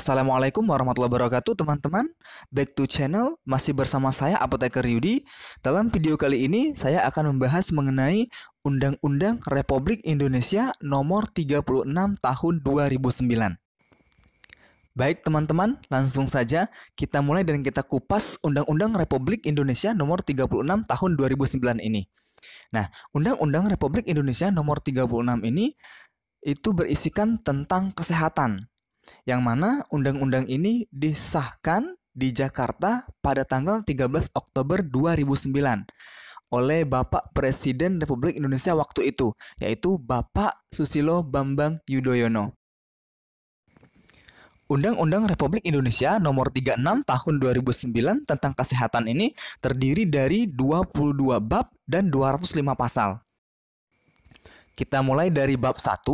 Assalamualaikum warahmatullahi wabarakatuh teman-teman Back to channel Masih bersama saya Apoteker Yudi Dalam video kali ini saya akan membahas mengenai Undang-Undang Republik Indonesia Nomor 36 Tahun 2009 Baik teman-teman, langsung saja kita mulai dan kita kupas Undang-Undang Republik Indonesia Nomor 36 Tahun 2009 ini Nah, Undang-Undang Republik Indonesia Nomor 36 ini itu berisikan tentang kesehatan yang mana undang-undang ini disahkan di Jakarta pada tanggal 13 Oktober 2009 oleh Bapak Presiden Republik Indonesia waktu itu, yaitu Bapak Susilo Bambang Yudhoyono. Undang-Undang Republik Indonesia Nomor 36 Tahun 2009 tentang kesehatan ini terdiri dari 22 bab dan 205 pasal. Kita mulai dari bab 1.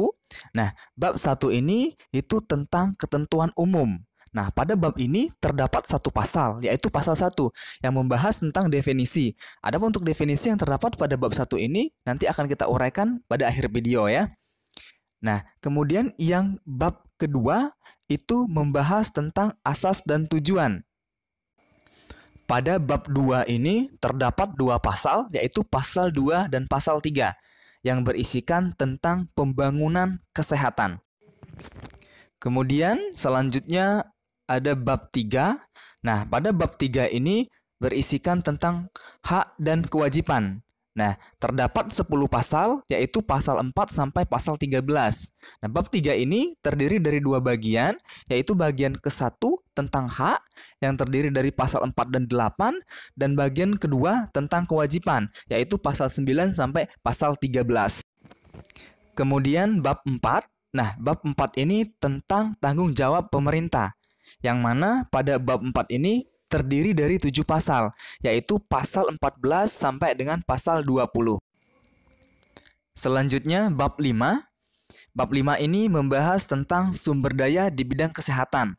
Nah, bab 1 ini itu tentang ketentuan umum. Nah, pada bab ini terdapat satu pasal, yaitu pasal 1 yang membahas tentang definisi. ada untuk definisi yang terdapat pada bab 1 ini nanti akan kita uraikan pada akhir video ya. Nah, kemudian yang bab kedua itu membahas tentang asas dan tujuan. Pada bab 2 ini terdapat dua pasal, yaitu pasal 2 dan pasal 3 yang berisikan tentang pembangunan kesehatan. Kemudian selanjutnya ada bab tiga. Nah, pada bab tiga ini berisikan tentang hak dan kewajiban. Nah, terdapat 10 pasal, yaitu pasal 4 sampai pasal 13. Nah, bab 3 ini terdiri dari dua bagian, yaitu bagian ke-1 tentang hak, yang terdiri dari pasal 4 dan 8, dan bagian kedua tentang kewajiban, yaitu pasal 9 sampai pasal 13. Kemudian bab 4, nah bab 4 ini tentang tanggung jawab pemerintah, yang mana pada bab 4 ini terdiri dari tujuh pasal, yaitu pasal 14 sampai dengan pasal 20. Selanjutnya bab 5. Bab 5 ini membahas tentang sumber daya di bidang kesehatan.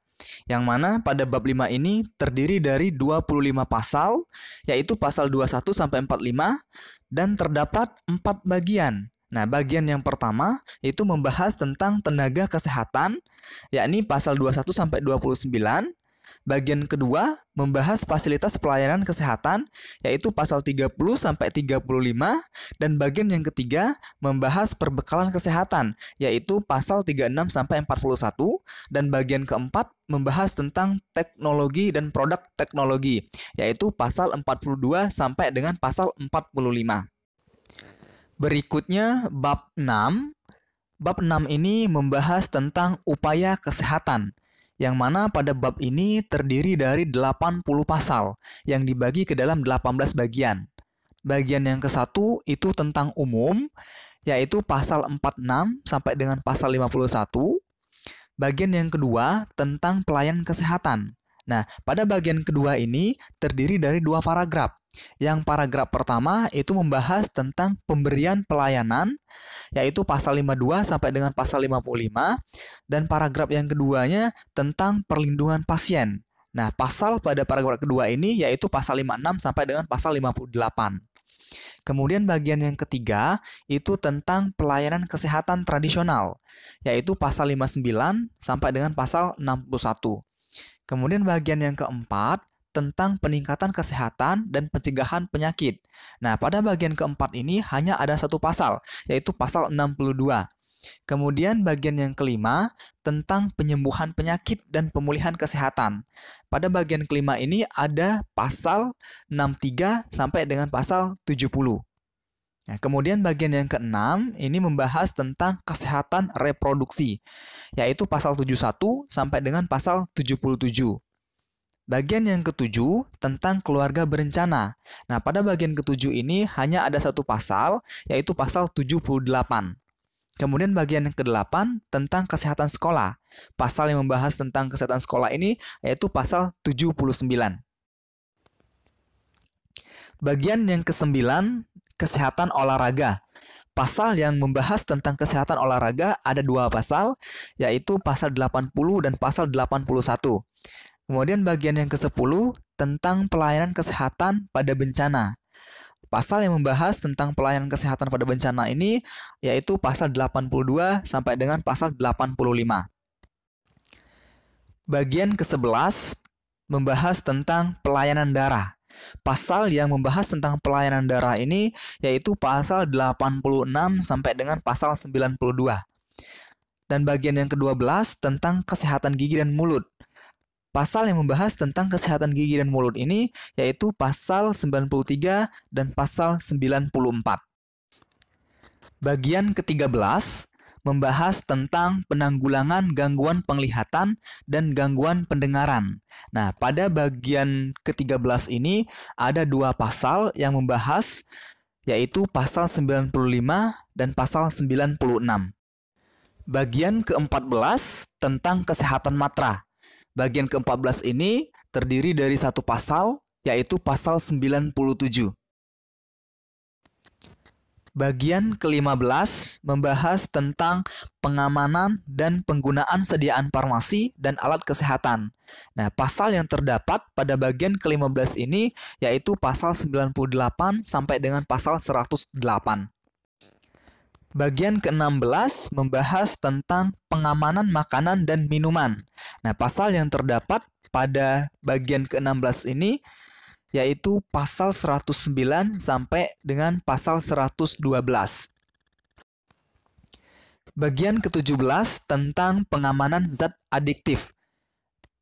Yang mana pada bab 5 ini terdiri dari 25 pasal, yaitu pasal 21 sampai 45 dan terdapat empat bagian. Nah, bagian yang pertama itu membahas tentang tenaga kesehatan, yakni pasal 21 sampai 29. Bagian kedua membahas fasilitas pelayanan kesehatan yaitu pasal 30 sampai 35 dan bagian yang ketiga membahas perbekalan kesehatan yaitu pasal 36 sampai 41 dan bagian keempat membahas tentang teknologi dan produk teknologi yaitu pasal 42 sampai dengan pasal 45. Berikutnya bab 6 Bab 6 ini membahas tentang upaya kesehatan yang mana pada bab ini terdiri dari 80 pasal yang dibagi ke dalam 18 bagian. Bagian yang ke-1 itu tentang umum, yaitu pasal 46 sampai dengan pasal 51. Bagian yang kedua tentang pelayan kesehatan. Nah, pada bagian kedua ini terdiri dari dua paragraf, yang paragraf pertama itu membahas tentang pemberian pelayanan yaitu pasal 52 sampai dengan pasal 55 dan paragraf yang keduanya tentang perlindungan pasien. Nah, pasal pada paragraf kedua ini yaitu pasal 56 sampai dengan pasal 58. Kemudian bagian yang ketiga itu tentang pelayanan kesehatan tradisional, yaitu pasal 59 sampai dengan pasal 61. Kemudian bagian yang keempat tentang peningkatan kesehatan dan pencegahan penyakit. Nah, pada bagian keempat ini hanya ada satu pasal, yaitu pasal 62. Kemudian bagian yang kelima tentang penyembuhan penyakit dan pemulihan kesehatan. Pada bagian kelima ini ada pasal 63 sampai dengan pasal 70. Nah, kemudian bagian yang keenam ini membahas tentang kesehatan reproduksi, yaitu pasal 71 sampai dengan pasal 77. Bagian yang ketujuh tentang keluarga berencana. Nah, pada bagian ketujuh ini hanya ada satu pasal, yaitu pasal 78. Kemudian bagian yang kedelapan tentang kesehatan sekolah. Pasal yang membahas tentang kesehatan sekolah ini yaitu pasal 79. Bagian yang kesembilan, kesehatan olahraga. Pasal yang membahas tentang kesehatan olahraga ada dua pasal, yaitu pasal 80 dan pasal 81. Kemudian bagian yang ke-10 tentang pelayanan kesehatan pada bencana. Pasal yang membahas tentang pelayanan kesehatan pada bencana ini yaitu pasal 82 sampai dengan pasal 85. Bagian ke-11 membahas tentang pelayanan darah. Pasal yang membahas tentang pelayanan darah ini yaitu pasal 86 sampai dengan pasal 92. Dan bagian yang ke-12 tentang kesehatan gigi dan mulut. Pasal yang membahas tentang kesehatan gigi dan mulut ini yaitu pasal 93 dan pasal 94. Bagian ke-13 membahas tentang penanggulangan gangguan penglihatan dan gangguan pendengaran. Nah, pada bagian ke-13 ini ada dua pasal yang membahas yaitu pasal 95 dan pasal 96. Bagian ke-14 tentang kesehatan matra. Bagian ke-14 ini terdiri dari satu pasal, yaitu pasal 97. Bagian ke-15 membahas tentang pengamanan dan penggunaan sediaan farmasi dan alat kesehatan. Nah, pasal yang terdapat pada bagian ke-15 ini yaitu pasal 98 sampai dengan pasal 108. Bagian ke-16 membahas tentang pengamanan makanan dan minuman. Nah, pasal yang terdapat pada bagian ke-16 ini yaitu pasal 109 sampai dengan pasal 112. Bagian ke-17 tentang pengamanan zat adiktif.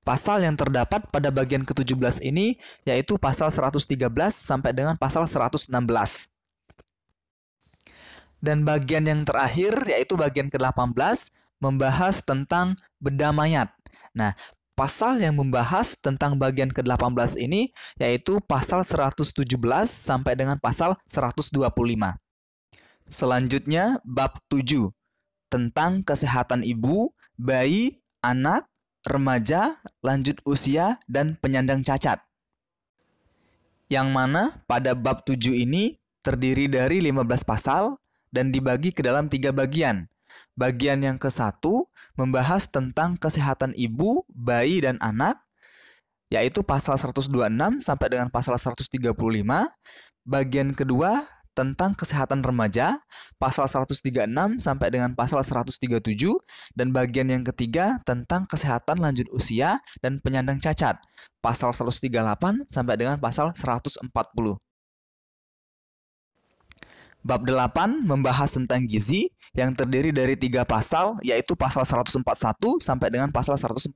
Pasal yang terdapat pada bagian ke-17 ini yaitu pasal 113 sampai dengan pasal 116. Dan bagian yang terakhir yaitu bagian ke-18 membahas tentang benda mayat. Nah, pasal yang membahas tentang bagian ke-18 ini yaitu pasal 117 sampai dengan pasal 125. Selanjutnya bab 7 tentang kesehatan ibu, bayi, anak, remaja, lanjut usia dan penyandang cacat. Yang mana pada bab 7 ini terdiri dari 15 pasal dan dibagi ke dalam tiga bagian. Bagian yang ke satu membahas tentang kesehatan ibu, bayi, dan anak, yaitu pasal 126 sampai dengan pasal 135. Bagian kedua tentang kesehatan remaja, pasal 136 sampai dengan pasal 137, dan bagian yang ketiga tentang kesehatan lanjut usia dan penyandang cacat, pasal 138 sampai dengan pasal 140. Bab 8 membahas tentang gizi yang terdiri dari tiga pasal, yaitu pasal 141 sampai dengan pasal 143.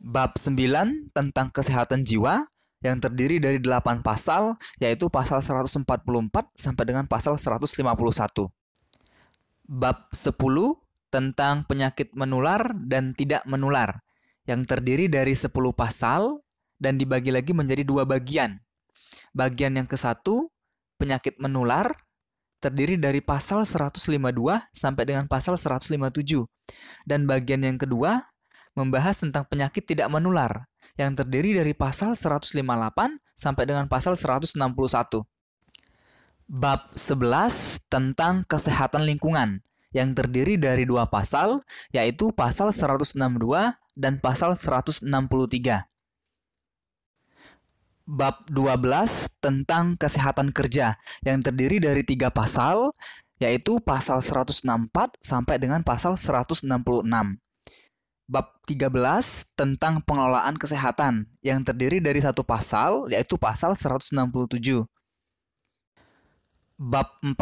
Bab 9 tentang kesehatan jiwa yang terdiri dari 8 pasal, yaitu pasal 144 sampai dengan pasal 151. Bab 10 tentang penyakit menular dan tidak menular yang terdiri dari 10 pasal dan dibagi lagi menjadi dua bagian, Bagian yang ke satu, penyakit menular, terdiri dari pasal 152 sampai dengan pasal 157. Dan bagian yang kedua, membahas tentang penyakit tidak menular, yang terdiri dari pasal 158 sampai dengan pasal 161. Bab 11 tentang kesehatan lingkungan, yang terdiri dari dua pasal, yaitu pasal 162 dan pasal 163 bab 12 tentang kesehatan kerja yang terdiri dari tiga pasal yaitu pasal 164 sampai dengan pasal 166. Bab 13 tentang pengelolaan kesehatan yang terdiri dari satu pasal yaitu pasal 167. Bab 14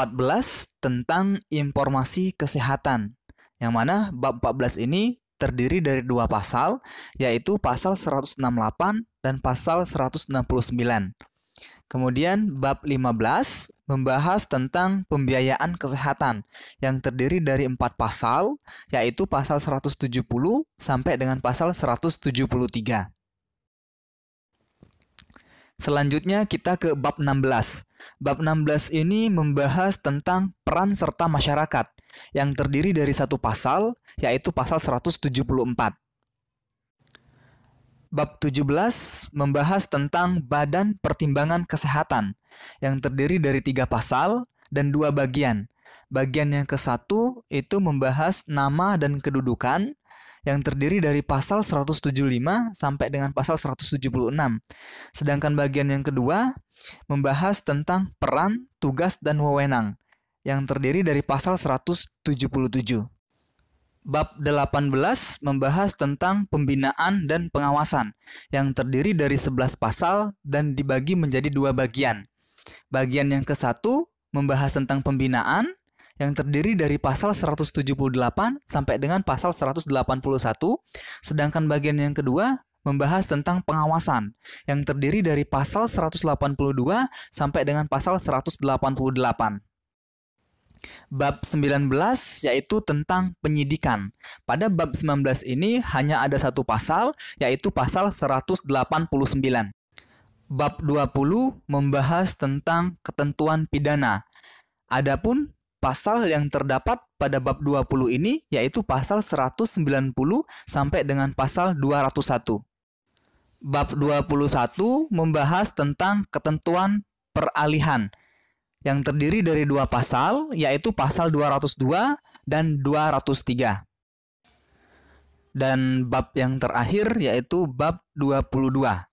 tentang informasi kesehatan yang mana bab 14 ini terdiri dari dua pasal, yaitu pasal 168 dan pasal 169. Kemudian bab 15 membahas tentang pembiayaan kesehatan yang terdiri dari empat pasal, yaitu pasal 170 sampai dengan pasal 173. Selanjutnya kita ke bab 16. Bab 16 ini membahas tentang peran serta masyarakat yang terdiri dari satu pasal, yaitu pasal 174. Bab 17 membahas tentang Badan Pertimbangan Kesehatan yang terdiri dari tiga pasal dan dua bagian. Bagian yang ke satu itu membahas nama dan kedudukan yang terdiri dari pasal 175 sampai dengan pasal 176. Sedangkan bagian yang kedua membahas tentang peran, tugas, dan wewenang yang terdiri dari pasal 177. Bab 18 membahas tentang pembinaan dan pengawasan yang terdiri dari 11 pasal dan dibagi menjadi dua bagian. Bagian yang ke-1 membahas tentang pembinaan yang terdiri dari pasal 178 sampai dengan pasal 181, sedangkan bagian yang kedua membahas tentang pengawasan yang terdiri dari pasal 182 sampai dengan pasal 188. Bab 19 yaitu tentang penyidikan. Pada bab 19 ini hanya ada satu pasal yaitu pasal 189. Bab 20 membahas tentang ketentuan pidana. Adapun pasal yang terdapat pada bab 20 ini yaitu pasal 190 sampai dengan pasal 201. Bab 21 membahas tentang ketentuan peralihan yang terdiri dari dua pasal, yaitu pasal 202 dan 203. Dan bab yang terakhir yaitu bab 22.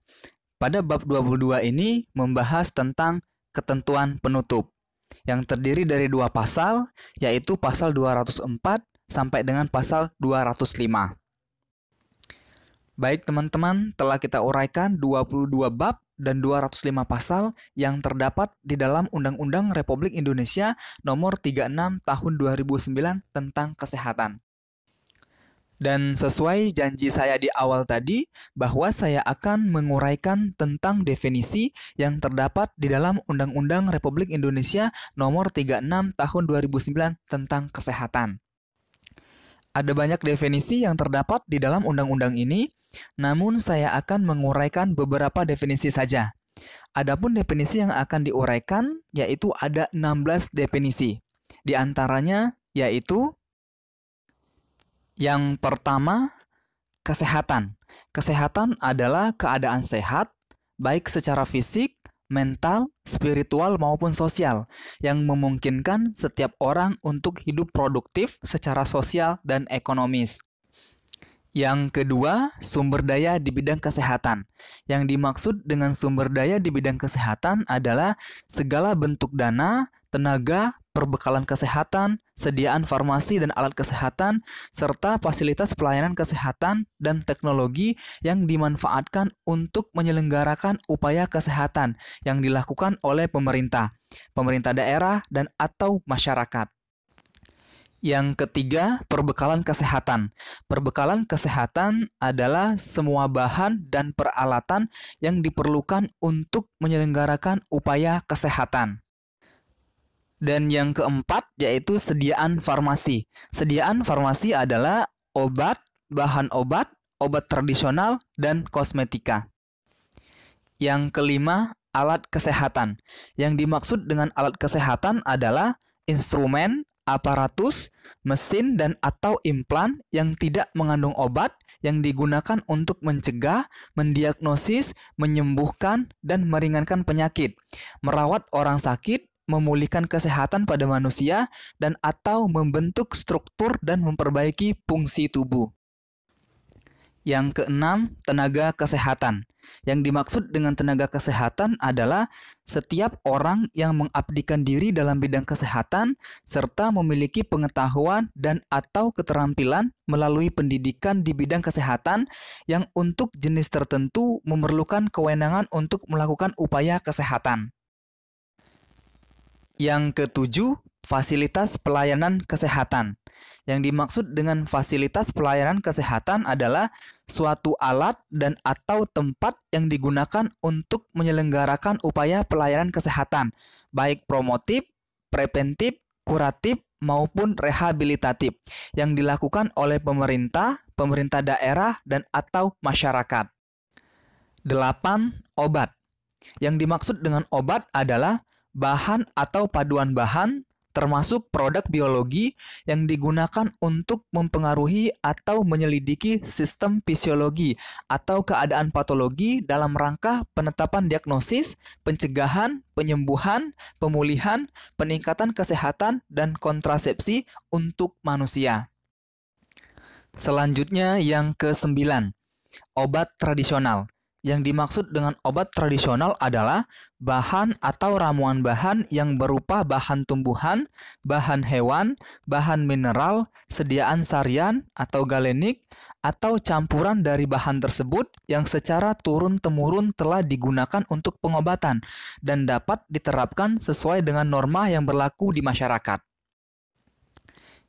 Pada bab 22 ini membahas tentang ketentuan penutup yang terdiri dari dua pasal yaitu pasal 204 sampai dengan pasal 205. Baik teman-teman, telah kita uraikan 22 bab dan 205 pasal yang terdapat di dalam Undang-Undang Republik Indonesia Nomor 36 Tahun 2009 tentang Kesehatan. Dan sesuai janji saya di awal tadi, bahwa saya akan menguraikan tentang definisi yang terdapat di dalam Undang-Undang Republik Indonesia Nomor 36 Tahun 2009 tentang Kesehatan. Ada banyak definisi yang terdapat di dalam undang-undang ini, namun saya akan menguraikan beberapa definisi saja. Adapun definisi yang akan diuraikan yaitu ada 16 definisi. Di antaranya yaitu yang pertama kesehatan. Kesehatan adalah keadaan sehat baik secara fisik mental, spiritual, maupun sosial yang memungkinkan setiap orang untuk hidup produktif secara sosial dan ekonomis. Yang kedua, sumber daya di bidang kesehatan. Yang dimaksud dengan sumber daya di bidang kesehatan adalah segala bentuk dana, tenaga, perbekalan kesehatan, sediaan farmasi dan alat kesehatan, serta fasilitas pelayanan kesehatan dan teknologi yang dimanfaatkan untuk menyelenggarakan upaya kesehatan yang dilakukan oleh pemerintah, pemerintah daerah, dan atau masyarakat. Yang ketiga, perbekalan kesehatan. Perbekalan kesehatan adalah semua bahan dan peralatan yang diperlukan untuk menyelenggarakan upaya kesehatan. Dan yang keempat yaitu sediaan farmasi. Sediaan farmasi adalah obat, bahan obat, obat tradisional, dan kosmetika. Yang kelima, alat kesehatan. Yang dimaksud dengan alat kesehatan adalah instrumen, aparatus, mesin, dan atau implan yang tidak mengandung obat yang digunakan untuk mencegah, mendiagnosis, menyembuhkan, dan meringankan penyakit, merawat orang sakit, memulihkan kesehatan pada manusia, dan atau membentuk struktur dan memperbaiki fungsi tubuh. Yang keenam, tenaga kesehatan. Yang dimaksud dengan tenaga kesehatan adalah setiap orang yang mengabdikan diri dalam bidang kesehatan serta memiliki pengetahuan dan atau keterampilan melalui pendidikan di bidang kesehatan yang untuk jenis tertentu memerlukan kewenangan untuk melakukan upaya kesehatan. Yang ketujuh, fasilitas pelayanan kesehatan. Yang dimaksud dengan fasilitas pelayanan kesehatan adalah suatu alat dan atau tempat yang digunakan untuk menyelenggarakan upaya pelayanan kesehatan, baik promotif, preventif, kuratif, maupun rehabilitatif yang dilakukan oleh pemerintah, pemerintah daerah, dan atau masyarakat. 8. Obat. Yang dimaksud dengan obat adalah bahan atau paduan bahan termasuk produk biologi yang digunakan untuk mempengaruhi atau menyelidiki sistem fisiologi atau keadaan patologi dalam rangka penetapan diagnosis, pencegahan, penyembuhan, pemulihan, peningkatan kesehatan, dan kontrasepsi untuk manusia. Selanjutnya yang ke kesembilan, obat tradisional yang dimaksud dengan obat tradisional adalah bahan atau ramuan bahan yang berupa bahan tumbuhan, bahan hewan, bahan mineral, sediaan sarian atau galenik, atau campuran dari bahan tersebut yang secara turun-temurun telah digunakan untuk pengobatan dan dapat diterapkan sesuai dengan norma yang berlaku di masyarakat.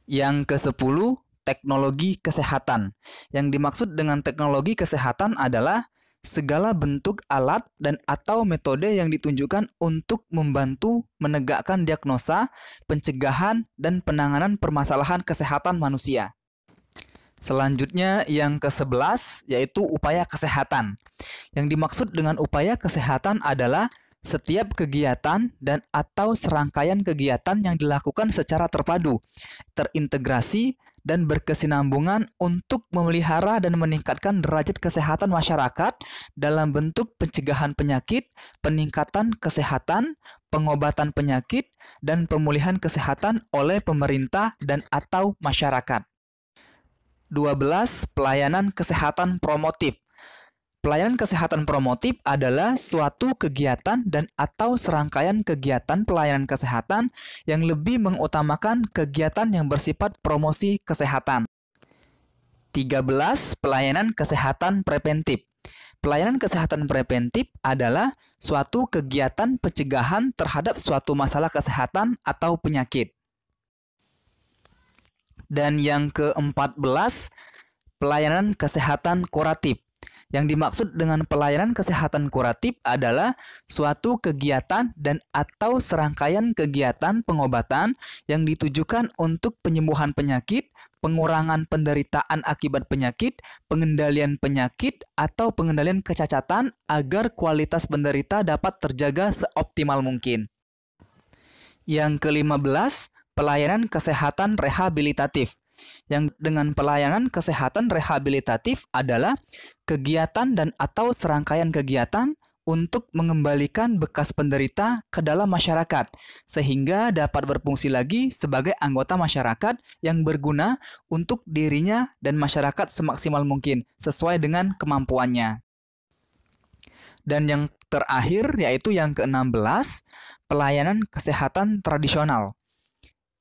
Yang ke-10, teknologi kesehatan. Yang dimaksud dengan teknologi kesehatan adalah segala bentuk alat dan atau metode yang ditunjukkan untuk membantu menegakkan diagnosa, pencegahan, dan penanganan permasalahan kesehatan manusia. Selanjutnya yang ke-11 yaitu upaya kesehatan. Yang dimaksud dengan upaya kesehatan adalah setiap kegiatan dan atau serangkaian kegiatan yang dilakukan secara terpadu, terintegrasi dan berkesinambungan untuk memelihara dan meningkatkan derajat kesehatan masyarakat dalam bentuk pencegahan penyakit, peningkatan kesehatan, pengobatan penyakit, dan pemulihan kesehatan oleh pemerintah dan atau masyarakat. 12. Pelayanan kesehatan promotif Pelayanan kesehatan promotif adalah suatu kegiatan dan atau serangkaian kegiatan pelayanan kesehatan yang lebih mengutamakan kegiatan yang bersifat promosi kesehatan. 13. Pelayanan kesehatan preventif. Pelayanan kesehatan preventif adalah suatu kegiatan pencegahan terhadap suatu masalah kesehatan atau penyakit. Dan yang ke-14, pelayanan kesehatan kuratif. Yang dimaksud dengan pelayanan kesehatan kuratif adalah suatu kegiatan dan atau serangkaian kegiatan pengobatan yang ditujukan untuk penyembuhan penyakit, pengurangan penderitaan akibat penyakit, pengendalian penyakit, atau pengendalian kecacatan agar kualitas penderita dapat terjaga seoptimal mungkin. Yang kelima belas, pelayanan kesehatan rehabilitatif yang dengan pelayanan kesehatan rehabilitatif adalah kegiatan dan atau serangkaian kegiatan untuk mengembalikan bekas penderita ke dalam masyarakat, sehingga dapat berfungsi lagi sebagai anggota masyarakat yang berguna untuk dirinya dan masyarakat semaksimal mungkin sesuai dengan kemampuannya. Dan yang terakhir, yaitu yang ke-16, pelayanan kesehatan tradisional.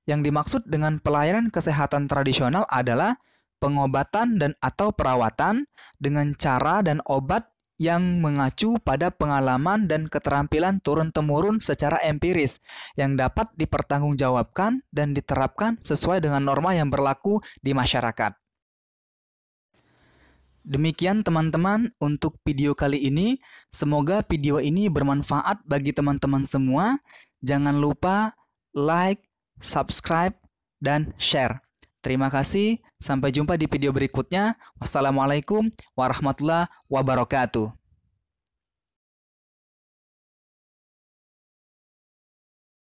Yang dimaksud dengan pelayanan kesehatan tradisional adalah pengobatan dan atau perawatan dengan cara dan obat yang mengacu pada pengalaman dan keterampilan turun-temurun secara empiris yang dapat dipertanggungjawabkan dan diterapkan sesuai dengan norma yang berlaku di masyarakat. Demikian teman-teman untuk video kali ini. Semoga video ini bermanfaat bagi teman-teman semua. Jangan lupa like, subscribe, dan share. Terima kasih, sampai jumpa di video berikutnya. Wassalamualaikum warahmatullahi wabarakatuh.